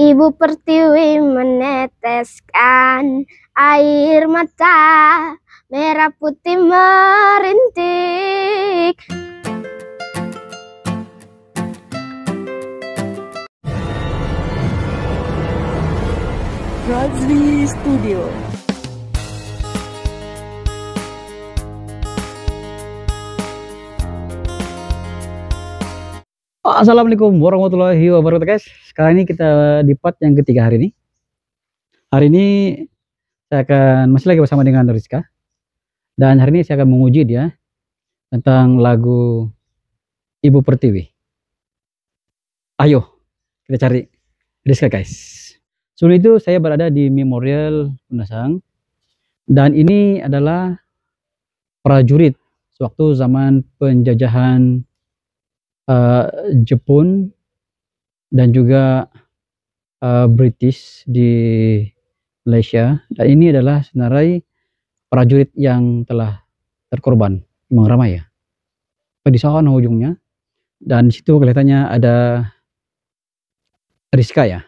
Ibu pertiwi meneteskan air mata merah putih merintik. Rosli Studio Oh, assalamualaikum warahmatullahi wabarakatuh guys Sekarang ini kita di part yang ketiga hari ini Hari ini saya akan masih lagi bersama dengan Rizka Dan hari ini saya akan menguji dia Tentang lagu Ibu Pertiwi Ayo kita cari Rizka guys Sebelum itu saya berada di Memorial Penasang Dan ini adalah prajurit Sewaktu zaman penjajahan uh, Jepun dan juga uh, British di Malaysia dan ini adalah senarai prajurit yang telah terkorban Mengramai ya di sana ujungnya dan situ kelihatannya ada Rizka ya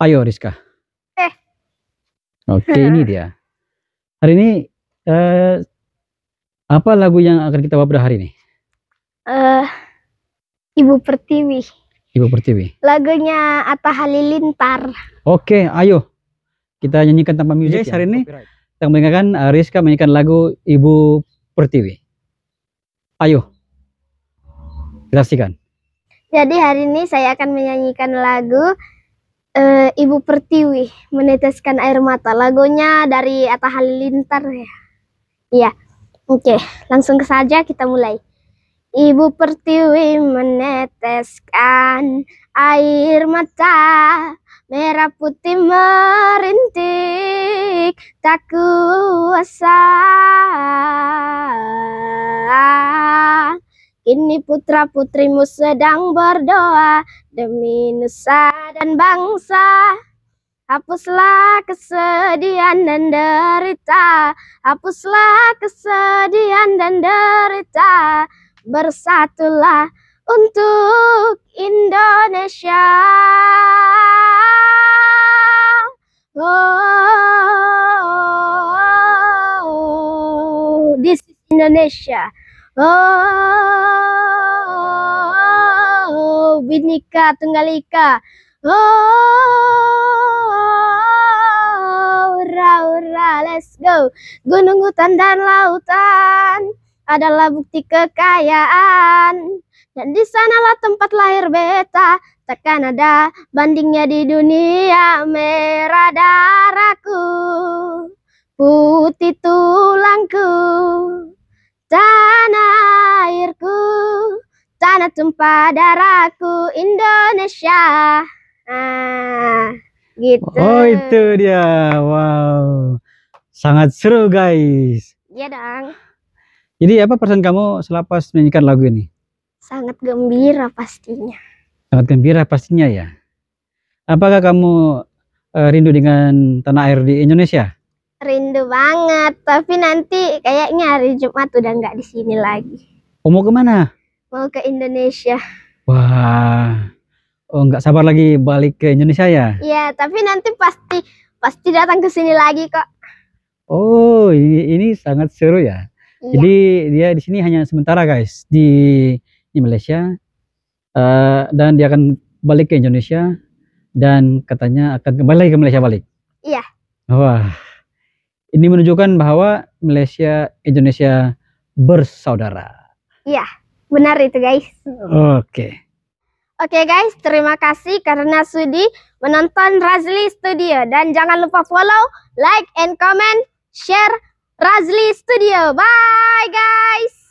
ayo Rizka eh. oke ini dia hari ini eh, apa lagu yang akan kita bawa pada hari ini uh, Ibu Pertiwi. Ibu Pertiwi. Lagunya Atta Halilintar. Oke, ayo kita nyanyikan tanpa iya, musik yes, iya, hari ini. Kita mendengarkan uh, eh, Rizka menyanyikan lagu Ibu Pertiwi. Ayo, saksikan. Jadi hari ini saya akan menyanyikan lagu uh, Ibu Pertiwi meneteskan air mata. Lagunya dari Atta Halilintar ya. Iya. Oke, langsung saja kita mulai. Ibu Pertiwi meneteskan air mata merah putih merintik tak kuasa kini putra putrimu sedang berdoa demi nusa dan bangsa Hapuslah kesedihan dan derita Hapuslah kesedihan dan derita bersatulah untuk Indonesia. Oh, oh, oh, this is Indonesia. Oh, Binika Tunggal Ika. Oh, ura ura, let's go. Gunung hutan dan lautan adalah bukti kekayaan. Dan di sanalah tempat lahir beta, takkan ada bandingnya di dunia merah darahku. Putih tulangku, tanah airku, tanah tumpah darahku Indonesia. Ah, gitu. Oh itu dia, wow. Sangat seru guys. Iya dong. Jadi apa perasaan kamu selepas menyanyikan lagu ini? Sangat gembira pastinya. Sangat gembira pastinya ya. Apakah kamu uh, rindu dengan tanah air di Indonesia? Rindu banget, tapi nanti kayaknya hari Jumat udah nggak di sini lagi. Oh, mau kemana? Mau ke Indonesia. Wah, oh nggak sabar lagi balik ke Indonesia ya? Iya, tapi nanti pasti pasti datang ke sini lagi kok. Oh, ini, ini sangat seru ya. Iya. Jadi dia di sini hanya sementara guys di di Malaysia uh, dan dia akan balik ke Indonesia dan katanya akan kembali lagi ke Malaysia balik. Iya. Wah. Ini menunjukkan bahwa Malaysia Indonesia bersaudara. Iya, benar itu guys. Oke. Oke guys, terima kasih karena sudi menonton Razli Studio dan jangan lupa follow, like and comment, share Razli Studio. Bye guys.